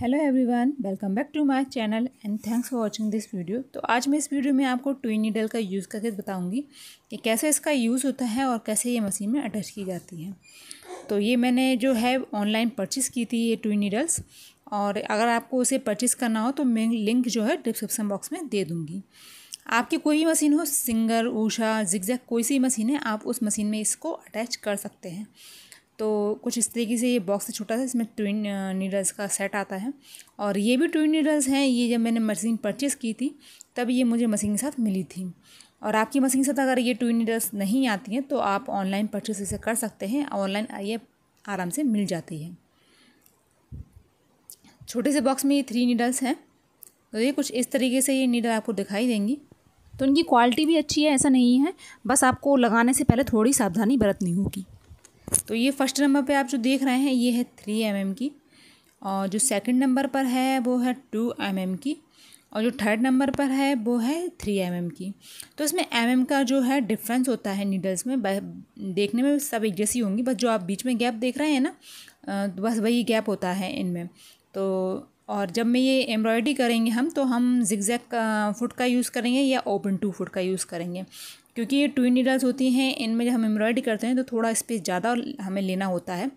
hello everyone welcome back to my channel and thanks for watching this video तो आज मैं इस video में आपको ट्विन नीडल का यूज़ करके बताऊंगी कि कैसे इसका यूज़ होता है और कैसे ये मशीन में अटैच की जाती है तो ये मैंने जो है ऑनलाइन परचेस की थी ये ट्विन नीडल्स और अगर आपको उसे परचेस करना हो तो मैं लिंक जो है डिस्क्रिप्सन बॉक्स में दे दूँगी आपकी कोई भी मशीन हो सिंगर ऊषा जिगजैक कोई सी मशीन है आप उस मशीन में इसको अटैच कर सकते हैं तो कुछ इस तरीके से ये बॉक्स छोटा सा इसमें ट्विन नीडल्स का सेट आता है और ये भी ट्विन नीडल्स हैं ये जब मैंने मशीन परचेज़ की थी तब ये मुझे मशीन के साथ मिली थी और आपकी मशीन के साथ अगर ये ट्विन नीडल्स नहीं आती हैं तो आप ऑनलाइन परचेस इसे कर सकते हैं ऑनलाइन ये आराम से मिल जाती है छोटे से बॉक्स में ये थ्री नीडल्स हैं तो ये कुछ इस तरीके से ये नीडल आपको दिखाई देंगी तो इनकी क्वालिटी भी अच्छी है ऐसा नहीं है बस आपको लगाने से पहले थोड़ी सावधानी बरतनी होगी तो ये फर्स्ट नंबर पे आप जो देख रहे हैं ये है थ्री एम mm की और जो सेकंड नंबर पर है वो है टू एम mm की और जो थर्ड नंबर पर है वो है थ्री एम mm की तो इसमें एम mm का जो है डिफरेंस होता है नीडल्स में देखने में सब एक जैसी होंगी बस जो आप बीच में गैप देख रहे हैं ना तो बस वही गैप होता है इनमें तो और जब मैं ये एम्ब्रॉयडरी करेंगे हम तो हम जिगजैग फुट का यूज़ करेंगे या ओपन टू फुट का यूज़ करेंगे क्योंकि ये ट्विन नीडल्स होती हैं इनमें जब हम एम्ब्रॉयडरी करते हैं तो थोड़ा स्पेस ज़्यादा हमें लेना होता है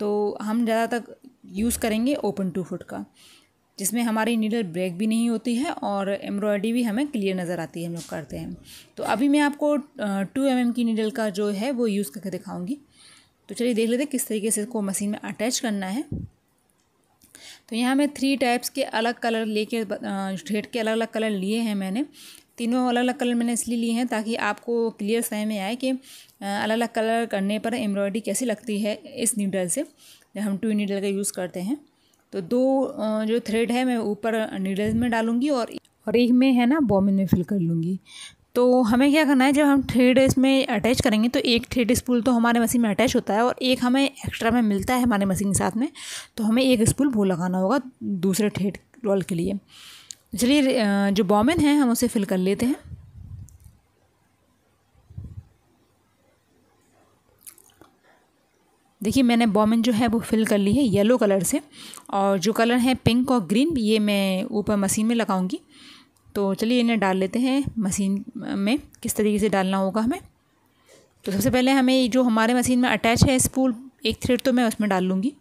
तो हम ज़्यादातर यूज़ करेंगे ओपन टू फुट का जिसमें हमारी नीडल ब्रेक भी नहीं होती है और एम्ब्रॉयडरी भी हमें क्लियर नज़र आती है हम लोग करते हैं तो अभी मैं आपको टू एम mm की नीडल का जो है वो यूज़ करके दिखाऊँगी तो चलिए देख लेते किस तरीके से इसको मशीन में अटैच करना है तो यहाँ मैं थ्री टाइप्स के अलग कलर लेके शेड के अलग अलग कलर लिए हैं मैंने तीनों अलग अलग कलर मैंने इसलिए लिए हैं ताकि आपको क्लियर समय में आए कि अलग अलग कलर करने पर एम्ब्रॉयडरी कैसी लगती है इस नीडल से जब हम टू नीडल का यूज़ करते हैं तो दो जो थ्रेड है मैं ऊपर नीडल में डालूँगी और और एक में है ना बॉमिन में फिल कर लूँगी तो हमें क्या करना है जब हम थ्रेड इसमें अटैच करेंगे तो एक थ्रेड स्पूल तो हमारे मशीन में अटैच होता है और एक हमें एक्स्ट्रा में मिलता है हमारे मशीन के साथ में तो हमें एक स्पूल वो लगाना होगा दूसरे थ्रेड रोल के लिए चलिए जो बॉमिन है हम उसे फिल कर लेते हैं देखिए मैंने बॉमिन जो है वो फिल कर ली है येलो कलर से और जो कलर है पिंक और ग्रीन ये मैं ऊपर मशीन में लगाऊंगी तो चलिए इन्हें डाल लेते हैं मशीन में किस तरीके से डालना होगा हमें तो सबसे पहले हमें जो हमारे मशीन में अटैच है स्पूल एक थ्रेड तो मैं उसमें डाल लूँगी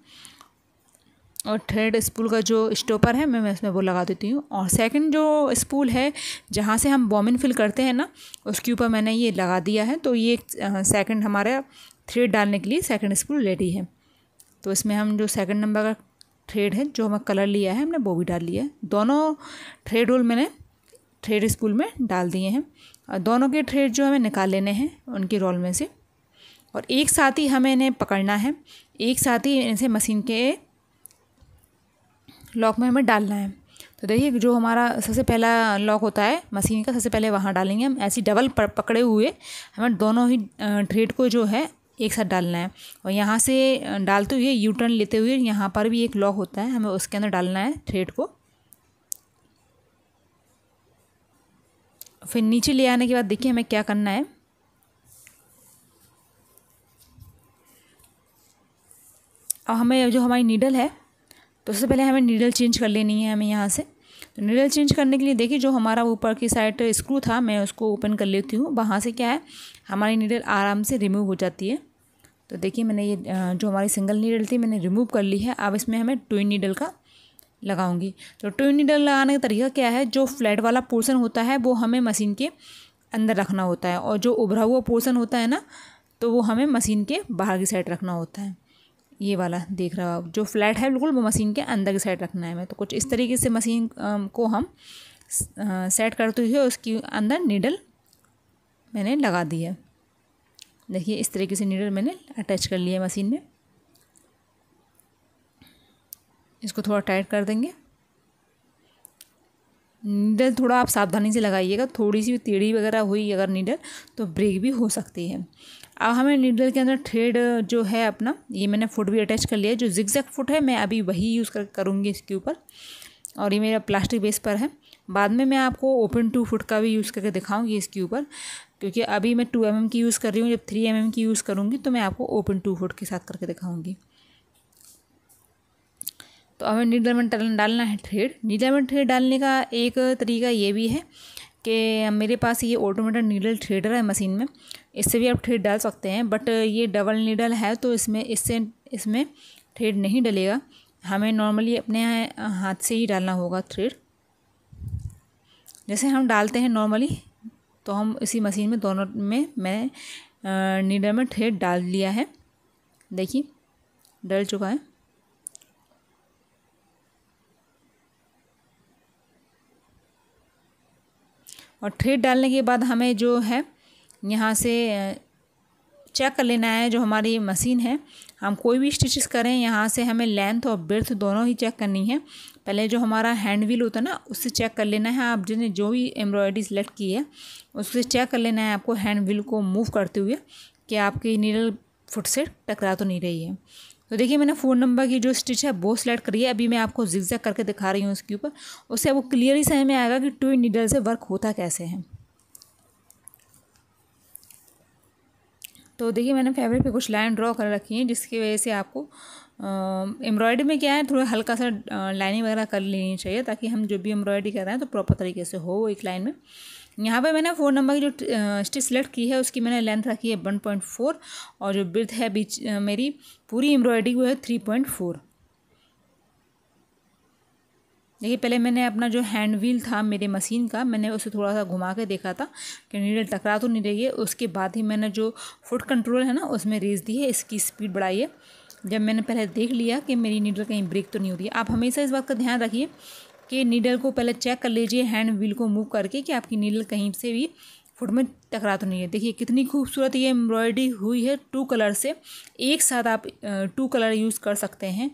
और थ्रेड स्पूल का जो स्टोपर है मैं मैं उसमें वो लगा देती हूँ और सेकंड जो स्पूल है जहाँ से हम बॉमिन फिल करते हैं ना उसके ऊपर मैंने ये लगा दिया है तो ये सेकंड हमारा थ्रेड डालने के लिए सेकंड स्पूल रेडी है तो इसमें हम जो सेकंड नंबर का थ्रेड है जो हमें कलर लिया है हमने वो भी डाल लिया है दोनों थ्रेड रोल मैंने थ्रेड स्पूल में डाल दिए हैं और दोनों के थ्रेड जो हमें निकाल लेने हैं उनके रोल में से और एक साथ ही हमें इन्हें पकड़ना है एक साथ ही इनसे मशीन के लॉक में हमें डालना है तो देखिए जो हमारा सबसे पहला लॉक होता है मशीन का सबसे पहले वहाँ डालेंगे हम ऐसी डबल पकड़े हुए हमें दोनों ही ट्रेड को जो है एक साथ डालना है और यहाँ से डालते हुए यू टर्न लेते हुए यहाँ पर भी एक लॉक होता है हमें उसके अंदर डालना है थ्रेड को फिर नीचे ले आने के बाद देखिए हमें क्या करना है अब हमें जो हमारी नीडल है तो सबसे पहले हमें नीडल चेंज कर लेनी है हमें यहाँ से तो नीडल चेंज करने के लिए देखिए जो हमारा ऊपर की साइड स्क्रू था मैं उसको ओपन कर लेती हूँ वहाँ से क्या है हमारी नीडल आराम से रिमूव हो जाती है तो देखिए मैंने ये जो हमारी सिंगल नीडल थी मैंने रिमूव कर ली है अब इसमें हमें ट्विन नीडल का लगाऊंगी तो ट्विन नीडल लगाने का तरीका क्या है जो फ्लैट वाला पोर्सन होता है वो हमें मशीन के अंदर रखना होता है और जो उभरा हुआ पोर्सन होता है ना तो वो हमें मशीन के बाहर की साइड रखना होता है ये वाला देख रहा हो जो फ्लैट है बिल्कुल वो मशीन के अंदर की साइड रखना है हमें तो कुछ इस तरीके से मशीन को हम सेट करते हुए उसके अंदर नीडल मैंने लगा दी है देखिए इस तरीके से नीडल मैंने अटैच कर लिया है मशीन में इसको थोड़ा टाइट कर देंगे नीडल थोड़ा आप सावधानी से लगाइएगा थोड़ी सी टेढ़ी वगैरह हुई अगर नीडल तो ब्रेक भी हो सकती है अब हमें नीडल के अंदर थ्रेड जो है अपना ये मैंने फुट भी अटैच कर लिया है जो जिक्जैक फुट है मैं अभी वही यूज़ कर करूँगी इसके ऊपर और ये मेरा प्लास्टिक बेस पर है बाद में मैं आपको ओपन टू फुट का भी यूज़ करके दिखाऊँगी इसके ऊपर क्योंकि अभी मैं टू एम mm की यूज़ कर रही हूँ जब थ्री एम mm की यूज़ करूँगी तो मैं आपको ओपन टू फुट के साथ करके दिखाऊँगी तो हमें नीडल में डालना है थ्रेड नीडल में थ्रेड डालने का एक तरीका ये भी है कि मेरे पास ये ऑटोमेटिक नीडल थ्रेडर है मशीन में इससे भी आप थ्रेड डाल सकते हैं बट ये डबल नीडल है तो इसमें इससे इसमें थ्रेड नहीं डलेगा हमें नॉर्मली अपने हाथ से ही डालना होगा थ्रेड जैसे हम डालते हैं नॉर्मली तो हम इसी मशीन में दोनों में मैं नीडल में थ्रेड डाल लिया है देखिए डल चुका है और थ्रेड डालने के बाद हमें जो है यहाँ से चेक कर लेना है जो हमारी मशीन है हम कोई भी स्टिचेस करें यहाँ से हमें लेंथ और ब्रथ दोनों ही चेक करनी है पहले जो हमारा हैंड व्हील होता है ना उससे चेक कर लेना है आप जिन्हें जो भी एम्ब्रॉयडरी सेलेक्ट की है उससे चेक कर लेना है आपको हैंड व्हील को मूव करते हुए कि आपकी नीडल फुट से टकरा तो नहीं रही है तो देखिए मैंने फ़ोन नंबर की जो स्टिच है वो सिलेक्ट करी है अभी मैं आपको जिक्जैक करके दिखा रही हूँ उसके ऊपर उससे क्लियर क्लियरली समझ में आएगा कि टू नीडल से वर्क होता कैसे है तो देखिए मैंने फैब्रिक पे कुछ लाइन ड्रॉ कर रखी है जिसकी वजह से आपको एम्ब्रॉयडरी में क्या है थोड़ा हल्का सा लाइनिंग वगैरह कर लेनी चाहिए ताकि हम जो भी एम्ब्रॉयडरी कर रहे हैं तो प्रॉपर तरीके से हो एक लाइन में यहाँ पे मैंने फोर नंबर की जो स्टिच सेलेक्ट की है उसकी मैंने लेंथ रखी है वन पॉइंट फोर और जो ब्रथ है बीच मेरी पूरी एम्ब्रॉयडरी वो है थ्री पॉइंट फोर देखिए पहले मैंने अपना जो हैंड व्हील था मेरे मशीन का मैंने उसे थोड़ा सा घुमा के देखा था कि नीडल टकरा तो नहीं रही है उसके बाद ही मैंने जो फुट कंट्रोल है ना उसमें रेस दी है इसकी स्पीड बढ़ाई है जब मैंने पहले देख लिया कि मेरी नीडल कहीं ब्रेक तो नहीं हो रही आप हमेशा इस बात का ध्यान रखिए कि नीडल को पहले चेक कर लीजिए हैंड व्हील को मूव करके कि आपकी नीडल कहीं से भी फुट में टकरा तो नहीं है देखिए कितनी खूबसूरत ये एम्ब्रॉयडरी हुई है टू कलर से एक साथ आप टू कलर यूज़ कर सकते हैं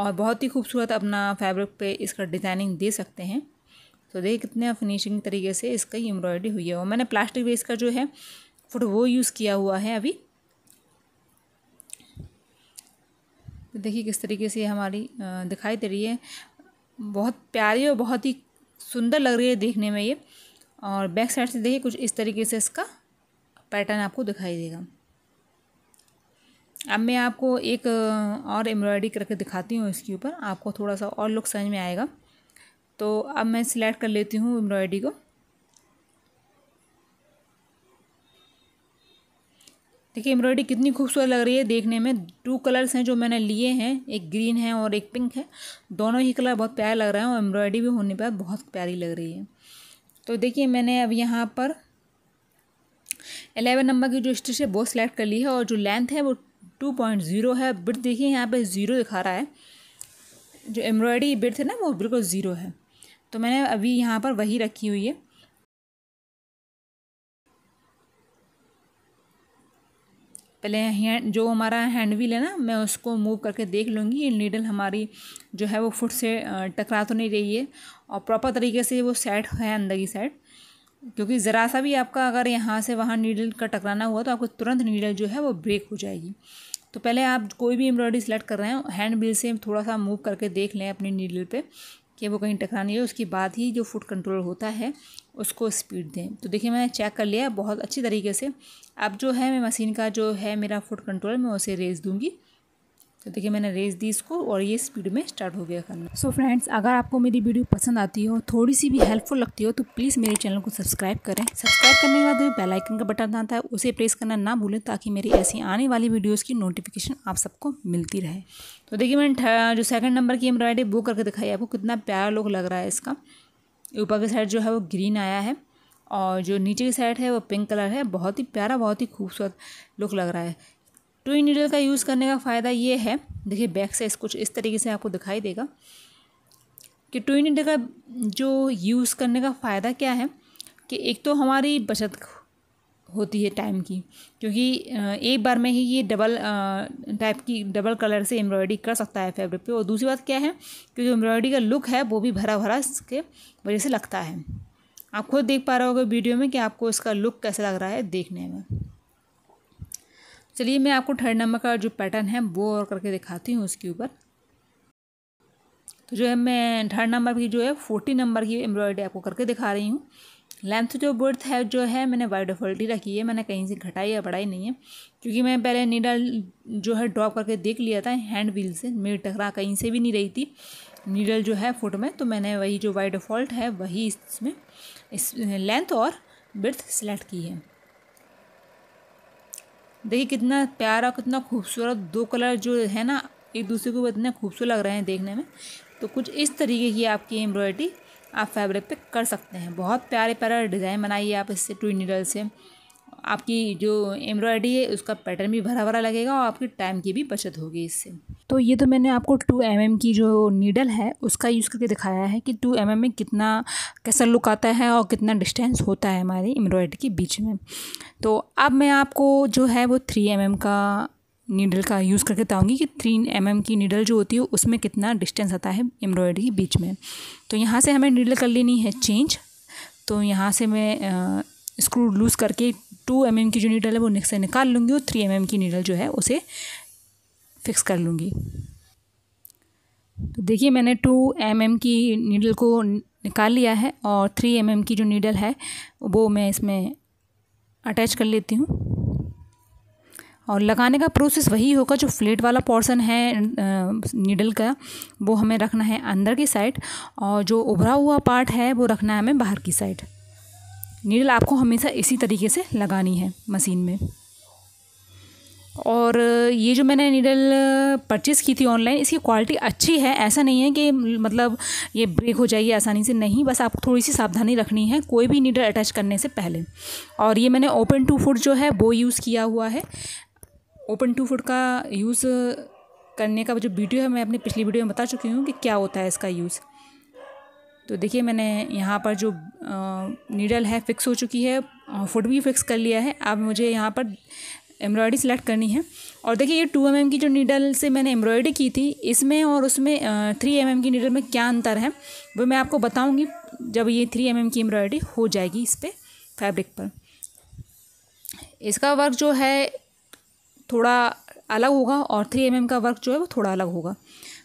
और बहुत ही खूबसूरत अपना फैब्रिक पे इसका डिज़ाइनिंग दे सकते हैं तो देखिए कितने फिनिशिंग तरीके से इसका एम्ब्रॉयडरी हुई है और मैंने प्लास्टिक बेस का जो है फुट वो यूज़ किया हुआ है अभी तो देखिए किस तरीके से हमारी दिखाई दे रही है बहुत प्यारी और बहुत ही सुंदर लग रही है देखने में ये और बैक साइड से देखिए कुछ इस तरीके से इसका पैटर्न आपको दिखाई देगा अब मैं आपको एक और एम्ब्रॉयडरी करके दिखाती हूँ इसके ऊपर आपको थोड़ा सा और लुक समझ में आएगा तो अब मैं सिलेक्ट कर लेती हूँ एम्ब्रॉयडरी को देखिए एम्ब्रॉयडरी कितनी खूबसूरत लग रही है देखने में टू कलर्स हैं जो मैंने लिए हैं एक ग्रीन है और एक पिंक है दोनों ही कलर बहुत प्यारे लग रहे हैं और एम्ब्रॉयडरी भी होने पर बहुत प्यारी लग रही है तो देखिए मैंने अब यहाँ पर एलेवन नंबर की जो स्टिच है वो सिलेक्ट कर ली है और जो लेंथ है वो टू पॉइंट ज़ीरो है ब्रथ देखिए यहाँ पे ज़ीरो दिखा रहा है जो एम्ब्रॉयडरी ब्रथ है ना वो बिल्कुल ज़ीरो है तो मैंने अभी यहाँ पर वही रखी हुई है पहले हैंड जो हमारा हैंड व्हील है ना मैं उसको मूव करके देख लूँगी ये नीडल हमारी जो है वो फुट से टकरा तो नहीं रही है और प्रॉपर तरीके से वो सेट है अंदर की साइड क्योंकि ज़रा सा भी आपका अगर यहाँ से वहाँ नीडल का टकराना हुआ तो आपको तुरंत नीडल जो है वो ब्रेक हो जाएगी तो पहले आप कोई भी एम्ब्रॉयडरी सेलेक्ट कर रहे हैं हैंड बिल से थोड़ा सा मूव करके देख लें अपनी नीडल पे कि वो कहीं टकरा नहीं है उसके बाद ही जो फूड कंट्रोल होता है उसको स्पीड दें तो देखिए मैंने चेक कर लिया बहुत अच्छी तरीके से अब जो है मैं मशीन का जो है मेरा फूड कंट्रोल मैं उसे रेस दूँगी तो देखिए मैंने रेस दी इसको और ये स्पीड में स्टार्ट हो गया करना सो so फ्रेंड्स अगर आपको मेरी वीडियो पसंद आती हो थोड़ी सी भी हेल्पफुल लगती हो तो प्लीज़ मेरे चैनल को सब्सक्राइब करें सब्सक्राइब करने के बाद जो बेलाइकन का बटन आता है उसे प्रेस करना ना भूलें ताकि मेरी ऐसी आने वाली वीडियोज़ की नोटिफिकेशन आप सबको मिलती रहे तो देखिए मैंने जो सेकेंड नंबर की एम्ब्रॉयडरी वो करके दिखाई आपको कितना प्यारा लुक लग रहा है इसका ऊपर की साइड जो है वो ग्रीन आया है और जो नीचे की साइड है वो पिंक कलर है बहुत ही प्यारा बहुत ही खूबसूरत लुक लग रहा है ट्विन नीडल का यूज़ करने का फ़ायदा ये है देखिए बैक से कुछ इस तरीके से आपको दिखाई देगा कि ट्विन नीडल का जो यूज़ करने का फ़ायदा क्या है कि एक तो हमारी बचत होती है टाइम की क्योंकि एक बार में ही ये डबल टाइप की डबल कलर से एम्ब्रॉयडरी कर सकता है फैब्रिक पे और दूसरी बात क्या है कि जो एम्ब्रॉयडरी का लुक है वो भी भरा भरा इसके वजह से लगता है आप खुद देख पा रहे होगे वीडियो में कि आपको इसका लुक कैसा लग रहा है देखने में चलिए मैं आपको थर्ड नंबर का जो पैटर्न है वो और करके दिखाती हूँ उसके ऊपर तो जो है मैं थर्ड नंबर की जो है फोर्टी नंबर की एम्ब्रॉयडरी आपको करके दिखा रही हूँ लेंथ जो बर्थ है जो है मैंने वाइड फॉल्टी रखी है मैंने कहीं से घटाई या बढ़ाई नहीं है क्योंकि मैं पहले नीडल जो है ड्रॉप करके देख लिया था हैंड व्हील से मेरी टकरा कहीं से भी नहीं रही थी नीडल जो है फुट में तो मैंने वही जो वाइड फॉल्ट है वही इसमें इस लेंथ और बर्थ सेलेक्ट की है देखिए कितना प्यारा कितना खूबसूरत दो कलर जो है ना एक दूसरे को इतने खूबसूरत लग रहे हैं देखने में तो कुछ इस तरीके की आपकी एम्ब्रॉयडरी आप फैब्रिक पे कर सकते हैं बहुत प्यारे प्यारा डिज़ाइन बनाइए आप इससे ट्विन नीडल से आपकी जो एम्ब्रॉयडरी है उसका पैटर्न भी भरा भरा लगेगा और आपकी टाइम की भी बचत होगी इससे तो ये तो मैंने आपको टू एम mm की जो नीडल है उसका यूज़ करके दिखाया है कि टू एम mm में कितना कैसा लुक आता है और कितना डिस्टेंस होता है हमारी एम्ब्रॉयडरी के बीच में तो अब मैं आपको जो है वो थ्री एम mm का नीडल का यूज़ करके बताऊँगी कि थ्री एम mm की नीडल जो होती है उसमें कितना डिस्टेंस आता है एम्ब्रॉयडरी के बीच में तो यहाँ से हमें नीडल कर लेनी है चेंज तो यहाँ से मैं स्क्रू लूज़ करके टू एम mm की जो नीडल है वो से निकाल लूँगी और थ्री एम mm की नीडल जो है उसे फिक्स कर लूँगी तो देखिए मैंने टू एम mm की नीडल को निकाल लिया है और थ्री एम mm की जो नीडल है वो मैं इसमें अटैच कर लेती हूँ और लगाने का प्रोसेस वही होगा जो फ्लेट वाला पोर्शन है नीडल का वो हमें रखना है अंदर की साइड और जो उभरा हुआ पार्ट है वो रखना है हमें बाहर की साइड नीडल आपको हमेशा इसी तरीके से लगानी है मशीन में और ये जो मैंने नीडल परचेज़ की थी ऑनलाइन इसकी क्वालिटी अच्छी है ऐसा नहीं है कि मतलब ये ब्रेक हो जाएगी आसानी से नहीं बस आपको थोड़ी सी सावधानी रखनी है कोई भी नीडल अटैच करने से पहले और ये मैंने ओपन टू फुट जो है वो यूज़ किया हुआ है ओपन टू फुट का यूज़ करने का जो वीडियो है मैं अपनी पिछली वीडियो में बता चुकी हूँ कि क्या होता है इसका यूज़ तो देखिए मैंने यहाँ पर जो नीडल है फ़िक्स हो चुकी है फुट भी फिक्स कर लिया है अब मुझे यहाँ पर एम्ब्रॉयडरी सेलेक्ट करनी है और देखिए ये टू एम की जो नीडल से मैंने एम्ब्रॉयडरी की थी इसमें और उसमें थ्री एम की नीडल में क्या अंतर है वो मैं आपको बताऊँगी जब ये थ्री एम की एम्ब्रॉयडरी हो जाएगी इस पर फैब्रिक पर इसका वर्क जो है थोड़ा अलग होगा और थ्री एम का वर्क जो है वो थोड़ा अलग होगा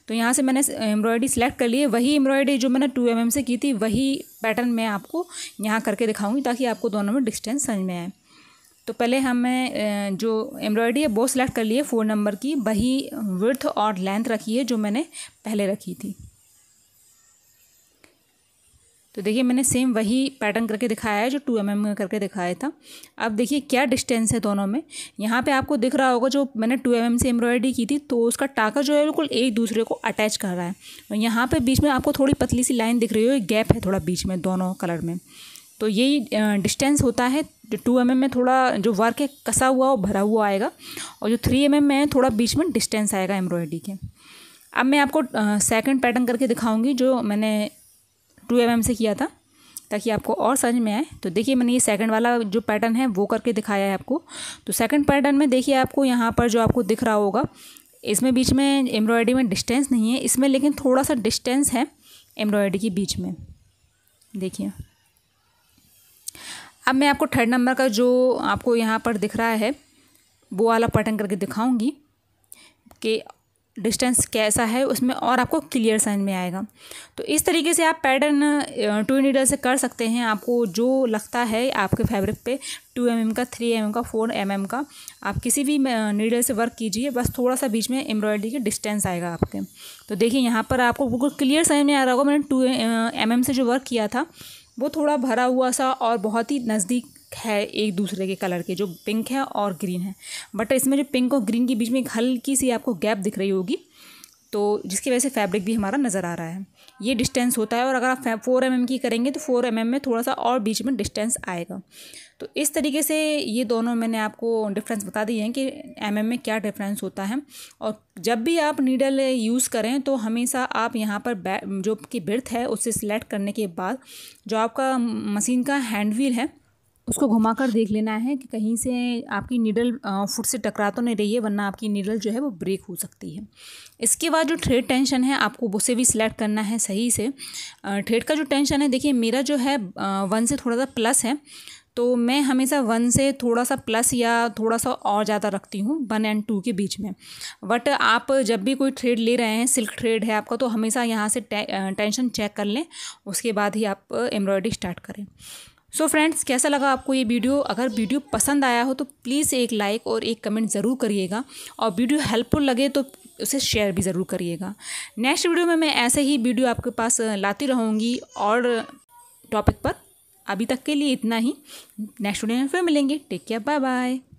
तो यहाँ से मैंने एम्ब्रॉयडरी सेलेक्ट कर ली है वही एम्ब्रॉयडरी जो मैंने टू एम mm से की थी वही पैटर्न मैं आपको यहाँ करके दिखाऊंगी ताकि आपको दोनों में डिस्टेंस समझ में आए तो पहले हमें जो एम्ब्रॉयडरी है वो सिलेक्ट कर लिए फोर नंबर की वही विर्थ और लेंथ रखी है जो मैंने पहले रखी थी तो देखिए मैंने सेम वही पैटर्न करके दिखाया है जो टू एम एम करके दिखाया था अब देखिए क्या डिस्टेंस है दोनों में यहाँ पे आपको दिख रहा होगा जो मैंने टू एम एम से एम्ब्रॉयडरी की थी तो उसका टाका जो है बिल्कुल एक दूसरे को अटैच कर रहा है और यहाँ पे बीच में आपको थोड़ी पतली सी लाइन दिख रही हो गैप है थोड़ा बीच में दोनों कलर में तो यही डिस्टेंस होता है जो टू एम में थोड़ा जो वर्क है कसा हुआ और भरा हुआ आएगा और जो थ्री एम mm में थोड़ा बीच में डिस्टेंस आएगा एम्ब्रॉयडरी के अब मैं आपको सेकंड पैटर्न करके दिखाऊंगी जो मैंने टू एम से किया था ताकि आपको और समझ में आए तो देखिए मैंने ये सेकंड वाला जो पैटर्न है वो करके दिखाया है आपको तो सेकंड पैटर्न में देखिए आपको यहाँ पर जो आपको दिख रहा होगा इसमें बीच में एम्ब्रॉयडरी में डिस्टेंस नहीं है इसमें लेकिन थोड़ा सा डिस्टेंस है एम्ब्रॉयडरी के बीच में देखिए अब मैं आपको थर्ड नंबर का जो आपको यहाँ पर दिख रहा है वो वाला पैटर्न करके दिखाऊंगी कि डिस्टेंस कैसा है उसमें और आपको क्लियर साइन में आएगा तो इस तरीके से आप पैटर्न टू नीडल से कर सकते हैं आपको जो लगता है आपके फैब्रिक पे टू एम mm का थ्री एम mm का फोर एम mm का आप किसी भी नीडल से वर्क कीजिए बस थोड़ा सा बीच में एम्ब्रॉयडरी के डिस्टेंस आएगा आपके तो देखिए यहाँ पर आपको बिल्कुल क्लियर साइन में आ रहा होगा मैंने टू एम mm से जो वर्क किया था वो थोड़ा भरा हुआ सा और बहुत ही नज़दीक है एक दूसरे के कलर के जो पिंक है और ग्रीन है बट इसमें जो पिंक और ग्रीन के बीच में एक हल्की सी आपको गैप दिख रही होगी तो जिसकी वजह से फैब्रिक भी हमारा नज़र आ रहा है ये डिस्टेंस होता है और अगर आप फोर एम mm की करेंगे तो फोर एम mm में थोड़ा सा और बीच में डिस्टेंस आएगा तो इस तरीके से ये दोनों मैंने आपको डिफरेंस बता दिए हैं कि एम में क्या डिफरेंस होता है और जब भी आप नीडल यूज़ करें तो हमेशा आप यहाँ पर जो कि बिर्थ है उसे सिलेक्ट करने के बाद जो आपका मशीन का हैंड व्हील है उसको घुमाकर देख लेना है कि कहीं से आपकी नीडल फुट से टकरा तो नहीं रही है वरना आपकी नीडल जो है वो ब्रेक हो सकती है इसके बाद जो थ्रेड टेंशन है आपको उसे भी सिलेक्ट करना है सही से थ्रेड का जो टेंशन है देखिए मेरा जो है वन से थोड़ा सा प्लस है तो मैं हमेशा वन से थोड़ा सा प्लस या थोड़ा सा और ज़्यादा रखती हूँ वन एंड टू के बीच में बट आप जब भी कोई थ्रेड ले रहे हैं सिल्क थ्रेड है आपका तो हमेशा यहाँ से टे, टेंशन चेक कर लें उसके बाद ही आप एम्ब्रॉयडरी स्टार्ट करें सो so फ्रेंड्स कैसा लगा आपको ये वीडियो अगर वीडियो पसंद आया हो तो प्लीज़ एक लाइक और एक कमेंट ज़रूर करिएगा और वीडियो हेल्पफुल लगे तो उसे शेयर भी ज़रूर करिएगा नेक्स्ट वीडियो में मैं ऐसे ही वीडियो आपके पास लाती रहूँगी और टॉपिक पर अभी तक के लिए इतना ही नेक्स्ट वीडियो में फिर मिलेंगे टेक केयर बाय बाय